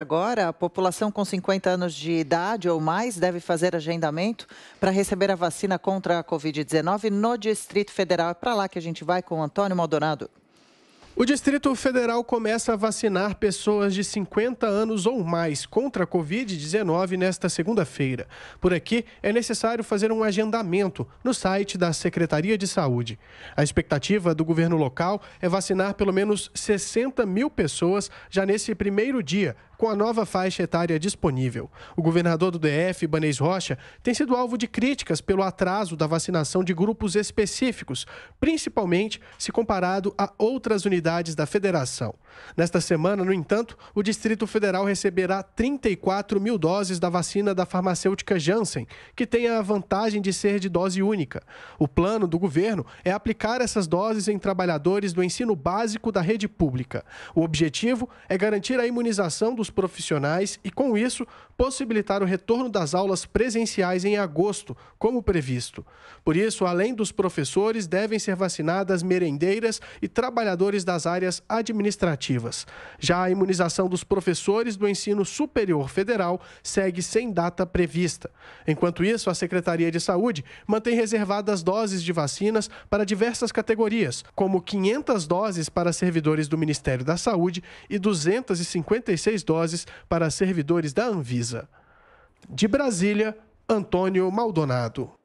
Agora, a população com 50 anos de idade ou mais deve fazer agendamento para receber a vacina contra a Covid-19 no Distrito Federal. É para lá que a gente vai com o Antônio Maldonado. O Distrito Federal começa a vacinar pessoas de 50 anos ou mais contra a Covid-19 nesta segunda-feira. Por aqui, é necessário fazer um agendamento no site da Secretaria de Saúde. A expectativa do governo local é vacinar pelo menos 60 mil pessoas já nesse primeiro dia com a nova faixa etária disponível. O governador do DF, Ibanez Rocha, tem sido alvo de críticas pelo atraso da vacinação de grupos específicos, principalmente se comparado a outras unidades da federação. Nesta semana, no entanto, o Distrito Federal receberá 34 mil doses da vacina da farmacêutica Janssen, que tem a vantagem de ser de dose única. O plano do governo é aplicar essas doses em trabalhadores do ensino básico da rede pública. O objetivo é garantir a imunização dos dos profissionais e, com isso, possibilitar o retorno das aulas presenciais em agosto, como previsto. Por isso, além dos professores, devem ser vacinadas merendeiras e trabalhadores das áreas administrativas. Já a imunização dos professores do ensino superior federal segue sem data prevista. Enquanto isso, a Secretaria de Saúde mantém reservadas doses de vacinas para diversas categorias, como 500 doses para servidores do Ministério da Saúde e 256 doses doses para servidores da Anvisa. De Brasília, Antônio Maldonado.